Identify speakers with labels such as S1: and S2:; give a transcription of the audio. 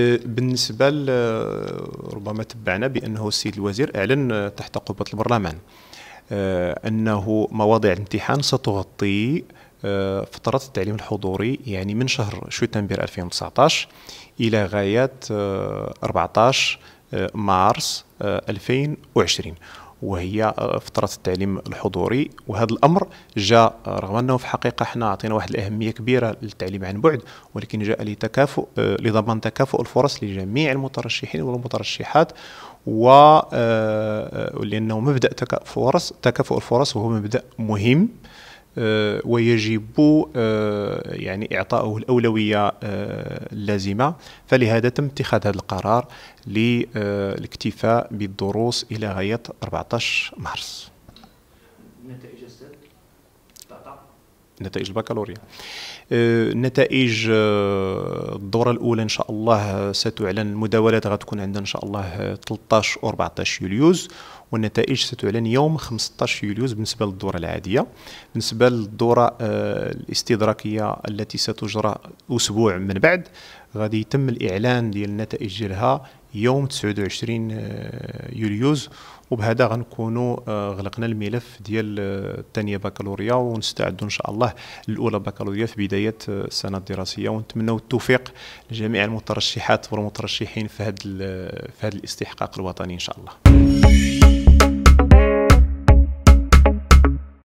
S1: أه، بالنسبة أه، ربما تبعنا بأنه السيد الوزير أعلن أه، تحت قبة البرلمان أنه مواضيع الامتحان ستغطي فترة التعليم الحضوري يعني من شهر شتنبر 2019 إلى غاية 14 مارس 2020 وهي آه، فتره التعليم الحضوري وهذا الامر جاء آه، رغم انه في الحقيقه حنا عطينا واحد الاهميه كبيره للتعليم عن بعد ولكن جاء لتكافؤ آه، لضمان تكافؤ الفرص لجميع المترشحين والمترشحات و لانه مبدا تكافؤ الفرص تكافؤ الفرص وهو مبدا مهم آه، ويجب آه، يعني إعطائه الأولوية آه، اللازمة فلهذا تم اتخاذ هذا القرار للاكتفاء بالدروس إلى غاية 14 مارس نتائج نتائج البكالوريا أه، نتائج أه، الدورة الأولى إن شاء الله ستعلن المداولات غتكون عندنا إن شاء الله 13 و 14 يوليوز والنتائج ستعلن يوم 15 يوليوز بالنسبة للدورة العادية بالنسبة للدورة أه، الاستدراكية التي ستجرى أسبوع من بعد غادي يتم الإعلان ديال النتائج ديالها يوم 29 آه، يوليوز وبهذا غنكونوا آه، غلقنا الملف ديال آه، الثانيه بكالوريا ونستعدوا ان شاء الله الاولى بكالوريا في بدايه السنه الدراسيه ونتمنوا التوفيق لجميع المترشحات والمترشحين في هذا في هذا
S2: الاستحقاق الوطني ان شاء الله